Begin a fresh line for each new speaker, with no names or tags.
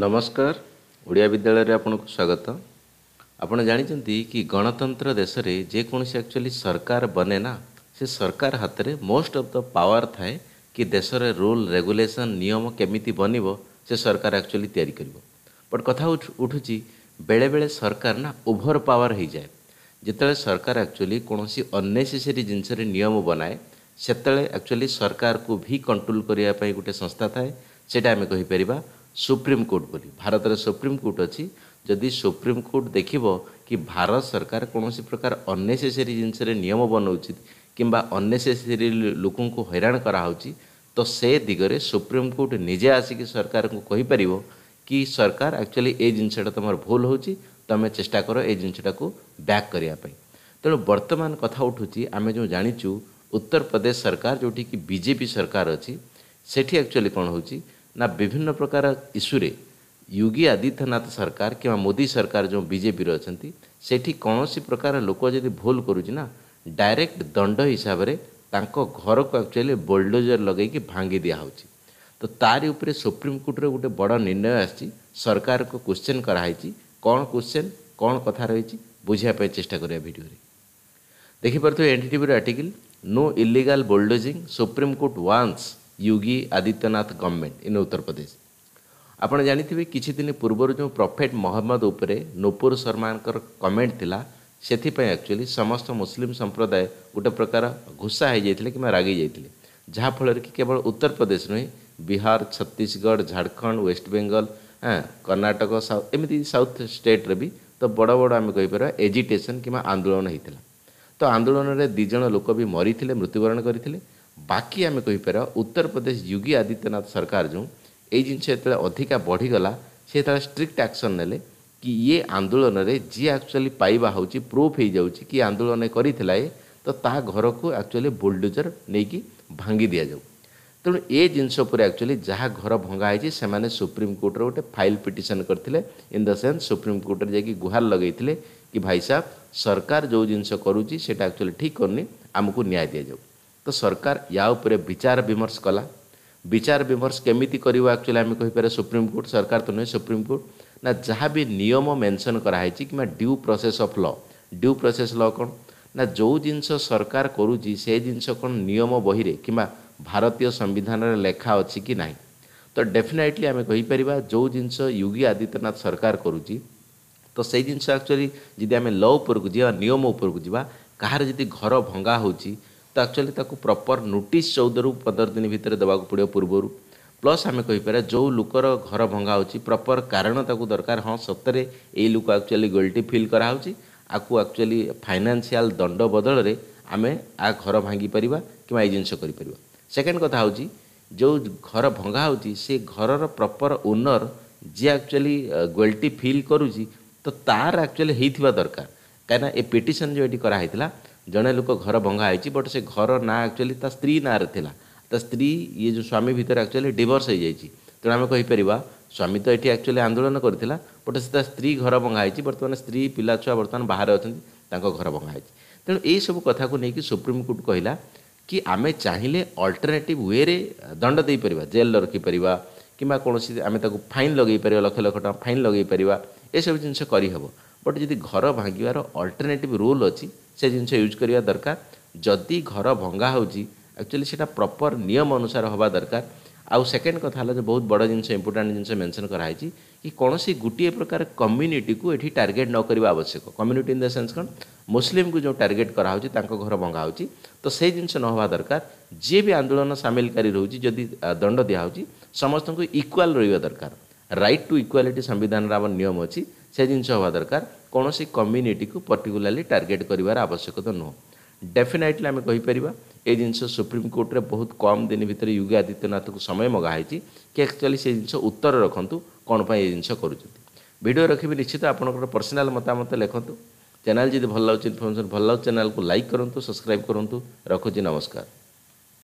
ନମସ୍କାର ଓଡ଼ିଆ ବିଦ୍ୟାଳୟରେ ଆପଣଙ୍କୁ ସ୍ୱାଗତ ଆପଣ ଜାଣିଛନ୍ତି କି ଗଣତନ୍ତ୍ର ଦେଶରେ ଯେକୌଣସି ଆକ୍ଚୁଆଲି ସରକାର ବନେ ନା ସେ ସରକାର ହାତରେ ମୋଷ୍ଟ ଅଫ୍ ଦ ପାୱାର ଥାଏ କି ଦେଶରେ ରୁଲ୍ ରେଗୁଲେସନ୍ ନିୟମ କେମିତି ବନିବ ସେ ସରକାର ଆକ୍ଚୁଆଲି ତିଆରି କରିବ ବଟ୍ କଥା ଉଠୁଛି ବେଳେବେଳେ ସରକାର ନା ଓଭର ପାୱାର ହେଇଯାଏ ଯେତେବେଳେ ସରକାର ଆକ୍ଚୁଆଲି କୌଣସି ଅନ୍ନେସେସରୀ ଜିନିଷରେ ନିୟମ ବନାଏ ସେତେବେଳେ ଆକ୍ଚୁଆଲି ସରକାରକୁ ଭି କଣ୍ଟ୍ରୋଲ୍ କରିବା ପାଇଁ ଗୋଟେ ସଂସ୍ଥା ଥାଏ ସେଇଟା ଆମେ କହିପାରିବା सुप्रीम कोर्ट बोली भारत सुप्रीम कोर्ट अच्छी जदि सुप्रीम कोर्ट देख कि भारत सरकार कौन प्रकार अनेसेसरी जिनसे नियम बनाऊ कि अनेसेसरी लोक को हईराण करा तो से दिगरे सुप्रीम कोर्ट निजे आसिक सरकार को कहीपर कि सरकार एक्चुअली ए जिनसा तुम भूल हो तुम चेष्टा कर ये जिनटा को बैक करने तेणु तो बर्तमान कथा उठू आम जो जाचु उत्तर प्रदेश सरकार जोटी कि बीजेपी सरकार अच्छी सेठी एक्चुअली कौन हो ना विभिन्न प्रकार ଇସ୍ୟୁରେ योगी आदित्यनाथ सरकार कि मोदी सरकार जो बीजेपी रे से कौन कोनोसी प्रकार लोक जदी भूल करूची डायरेक्ट दंड हिसाब रे घर को एक्चुअली बोलडोजर लगे भांगी दिया होची तो तारी उपरे सुप्रीम कोर्ट बड़ निर्णय आसी सरकार को क्वेश्चन कराई कौन क्वेश्चन कौन कथा रही बुझाप चेषा चेष्टा करिया वीडियो रे देखि परतो article no illegal bulldozing supreme court court warns Yogi Adityanath government in उत्तर प्रदेश ଆପଣ ଜାଣିଥିବେ କିଛି ଦିନ ପୂର୍ବରୁ ଯେଉଁ ପ୍ରଫେଟ୍ ମହମ୍ମଦ ଉପରେ ନୂପୁର ଶର୍ମାଙ୍କର କମେଣ୍ଟ ଥିଲା ସେଥିପାଇଁ ଆକ୍ଚୁଆଲି ସମସ୍ତ ମୁସଲିମ୍ ସମ୍ପ୍ରଦାୟ ଗୋଟେ ପ୍ରକାର ଘୁଷା ହୋଇଯାଇଥିଲେ କିମ୍ବା ରାଗି ଯାଇଥିଲେ ଯାହାଫଳରେ କି କେବଳ ଉତ୍ତରପ୍ରଦେଶ ନୁହେଁ ବିହାର ଛତିଶଗଡ଼ ଝାଡ଼ଖଣ୍ଡ ୱେଷ୍ଟବେଙ୍ଗଲ କର୍ଣ୍ଣାଟକ ସାଉଥ ଏମିତି ସାଉଥ ଷ୍ଟେଟ୍ରେ ବି ତ ବଡ଼ ବଡ଼ ଆମେ କହିପାରିବା ଏଜିଟେସନ୍ କିମ୍ବା ଆନ୍ଦୋଳନ ହୋଇଥିଲା ତ ଆନ୍ଦୋଳନରେ ଦୁଇ ଜଣ ଲୋକ ବି ମରିଥିଲେ ମୃତ୍ୟୁବରଣ କରିଥିଲେ ବାକି ଆମେ କହିପାରିବା ଉତ୍ତରପ୍ରଦେଶ ଯୋଗୀ ଆଦିତ୍ୟନାଥ ସରକାର ଯେଉଁ ଏଇ ଜିନିଷ ଯେତେବେଳେ ଅଧିକା ବଢ଼ିଗଲା ସେ ଯେତେବେଳେ ଷ୍ଟ୍ରିକ୍ଟ ଆକ୍ସନ୍ ନେଲେ କି ଇଏ ଆନ୍ଦୋଳନରେ ଯିଏ ଆକ୍ଚୁଆଲି ପାଇବା ହେଉଛି ପ୍ରୁଫ୍ ହେଇଯାଉଛି କି ଆନ୍ଦୋଳନ କରିଥିଲା ଏ ତ ତା ଘରକୁ ଆକ୍ଚୁଆଲି ବୁଲଡୋଜର ନେଇକି ଭାଙ୍ଗି ଦିଆଯାଉ ତେଣୁ ଏ ଜିନିଷ ଉପରେ ଆକ୍ଚୁଆଲି ଯାହା ଘର ଭଙ୍ଗା ହେଇଛି ସେମାନେ ସୁପ୍ରିମକୋର୍ଟରେ ଗୋଟେ ଫାଇଲ୍ ପିଟିସନ୍ କରିଥିଲେ ଇନ୍ ଦ ସେନ୍ସ ସୁପ୍ରିମକୋର୍ଟରେ ଯାଇକି ଗୁହାର ଲଗାଇଥିଲେ କି ଭାଇ ସାହେବ ସରକାର ଯେଉଁ ଜିନିଷ କରୁଛି ସେଇଟା ଆକ୍ଚୁଆଲି ଠିକ୍ କରୁନି ଆମକୁ ନ୍ୟାୟ ଦିଆଯାଉ ତ ସରକାର ୟା ଉପରେ ବିଚାର ବିମର୍ଶ କଲା ବିଚାର ବିମର୍ଶ କେମିତି କରିବ ଆକ୍ଚୁଆଲି ଆମେ କହିପାରିବା ସୁପ୍ରିମକୋର୍ଟ ସରକାର ତ ନୁହେଁ ସୁପ୍ରିମକୋର୍ଟ ନା ଯାହା ବି ନିୟମ ମେନସନ୍ କରାହେଇଛି କିମ୍ବା due process of law due process law କ'ଣ ନା ଯେଉଁ ଜିନିଷ ସରକାର କରୁଛି ସେ ଜିନିଷ କ'ଣ ନିୟମ ବହିରେ କିମ୍ବା ଭାରତୀୟ ସମ୍ବିଧାନରେ ଲେଖା ଅଛି କି ନାହିଁ ତ ଡେଫିନାଇଟଲି ଆମେ କହିପାରିବା ଯେଉଁ ଜିନିଷ ୟୋଗୀ ଆଦିତ୍ୟନାଥ ସରକାର କରୁଛି ତ ସେଇ ଜିନିଷ ଆକ୍ଚୁଆଲି ଯଦି ଆମେ ଲ ଉପରକୁ ଯିବା ନିୟମ ଉପରକୁ ଯିବା କାହାର ଯଦି ଘର ଭଙ୍ଗା ହେଉଛି ତ ଆକ୍ଚୁଆଲି ତାକୁ ପ୍ରପର୍ ନୋଟିସ୍ ଚଉଦରୁ ପନ୍ଦର ଦିନ ଭିତରେ ଦେବାକୁ ପଡ଼ିବ ପୂର୍ବରୁ ପ୍ଲସ୍ ଆମେ କହିପାରିବା ଯେଉଁ ଲୋକର ଘର ଭଙ୍ଗା ହେଉଛି ପ୍ରପର୍ କାରଣ ତାକୁ ଦରକାର ହଁ ସତରେ ଏଇ ଲୋକ ଆକ୍ଚୁଆଲି ଗିଲ୍ଟି ଫିଲ୍ କରାହେଉଛି ଆକୁ ଆକ୍ଚୁଆଲି ଫାଇନାନ୍ସିଆଲ୍ ଦଣ୍ଡ ବଦଳରେ ଆମେ ଆ ଘର ଭାଙ୍ଗିପାରିବା କିମ୍ବା ଏଇ ଜିନିଷ କରିପାରିବା ସେକେଣ୍ଡ କଥା ହେଉଛି ଯେଉଁ ଘର ଭଙ୍ଗା ହେଉଛି ସେ ଘରର ପ୍ରପର୍ ଓନର୍ ଯିଏ ଆକ୍ଚୁଆଲି ଗିଲ୍ଟି ଫିଲ୍ କରୁଛି ତ ତାର ଆକ୍ଚୁଆଲି ହେଇଥିବା ଦରକାର କାହିଁକିନା ଏ ପିଟିସନ୍ ଯେଉଁ ଏଠି କରାହେଇଥିଲା ଜଣେ ଲୋକ ଘର ଭଙ୍ଗା ହେଇଛି ବଟ୍ ସେ ଘର ନାଁ ଆକ୍ଚୁଆଲି ତା ସ୍ତ୍ରୀ ନାଁରେ ଥିଲା ତା ସ୍ତ୍ରୀ ଇଏ ଯେଉଁ ସ୍ୱାମୀ ଭିତରେ ଆକ୍ଚୁଆଲି ଡିଭୋର୍ସ ହେଇଯାଇଛି ତେଣୁ ଆମେ କହିପାରିବା ସ୍ୱାମୀ ତ ଏଠି ଆକ୍ଚୁଆଲି ଆନ୍ଦୋଳନ କରିଥିଲା ବଟ୍ ସେ ତା ସ୍ତ୍ରୀ ଘର ଭଙ୍ଗା ହେଇଛି ବର୍ତ୍ତମାନ ସ୍ତ୍ରୀ ପିଲା ଛୁଆ ବର୍ତ୍ତମାନ ବାହାରେ ଅଛନ୍ତି ତାଙ୍କ ଘର ଭଙ୍ଗା ହେଇଛି ତେଣୁ ଏହିସବୁ କଥାକୁ ନେଇକି ସୁପ୍ରିମକୋର୍ଟ କହିଲା କି ଆମେ ଚାହିଁଲେ ଅଲ୍ଟରନେଟିଭ୍ ୱେରେ ଦଣ୍ଡ ଦେଇପାରିବା ଜେଲ୍ରେ ରଖିପାରିବା କିମ୍ବା କୌଣସି ଆମେ ତାକୁ ଫାଇନ୍ ଲଗାଇ ପାରିବା ଲକ୍ଷ ଲକ୍ଷ ଟଙ୍କା ଫାଇନ୍ ଲଗାଇ ପାରିବା ଏସବୁ ଜିନିଷ କରିହେବ ବଟ୍ ଯଦି ଘର ଭାଙ୍ଗିବାର ଅଲ୍ଟରନେଟିଭ୍ ରୁଲ୍ ଅଛି ସେ ଜିନିଷ ୟୁଜ୍ କରିବା ଦରକାର ଯଦି ଘର ଭଙ୍ଗା ହେଉଛି ଆକ୍ଚୁଆଲି ସେଇଟା ପ୍ରପର୍ ନିୟମ ଅନୁସାରେ ହେବା ଦରକାର ଆଉ ସେକେଣ୍ଡ କଥା ହେଲା ଯେ ବହୁତ ବଡ଼ ଜିନିଷ ଇମ୍ପୋର୍ଟାଣ୍ଟ ଜିନିଷ ମେନସନ୍ କରାହେଇଛି କି କୌଣସି ଗୋଟିଏ ପ୍ରକାର କମ୍ୟୁନିଟିକୁ ଏଠି ଟାର୍ଗେଟ୍ ନ କରିବା ଆବଶ୍ୟକ କମ୍ୟୁନିଟି ଇନ୍ ଦ ସେନ୍ସ କ'ଣ ମୁସଲିମ୍କୁ ଯେଉଁ ଟାର୍ଗେଟ୍ କରାହେଉଛି ତାଙ୍କ ଘର ଭଙ୍ଗା ହେଉଛି ତ ସେଇ ଜିନିଷ ନ ହେବା ଦରକାର ଯିଏ ବି ଆନ୍ଦୋଳନ ସାମିଲକାରୀ ରହୁଛି ଯଦି ଦଣ୍ଡ ଦିଆହେଉଛି ସମସ୍ତଙ୍କୁ ଇକ୍ୱାଲ୍ ରହିବା ଦରକାର ରାଇଟ୍ ଟୁ ଇକ୍ୱାଲିଟି ସମ୍ବିଧାନର ଆମର ନିୟମ ଅଛି ସେ ଜିନିଷ ହେବା ଦରକାର কোনসি কমিউনিটি কো পার্টিকুলারলি টার্গেট করিবার আবশ্যক তো নো डेफिनेटली আমি কই পারিব এ জিনস সুপ্রিম কোর্ট রে বহুত কম দিন ভিতর যুগ আদিত্যনাথ কো সময় মগা আইতি কে অ্যাকচুয়ালি সে জিনস উত্তর রাখন্তু কোন পাই এ জিনস করুচ ভিডিও রাখবি নিশ্চিত আপনক পার্সোনাল মতমত লেখন্তু চ্যানেল যদি ভাল লাগু ইনফরমেশন ভাল লাগু চ্যানেল কো লাইক করন্তু সাবস্ক্রাইব করন্তু রাখো জি নমস্কার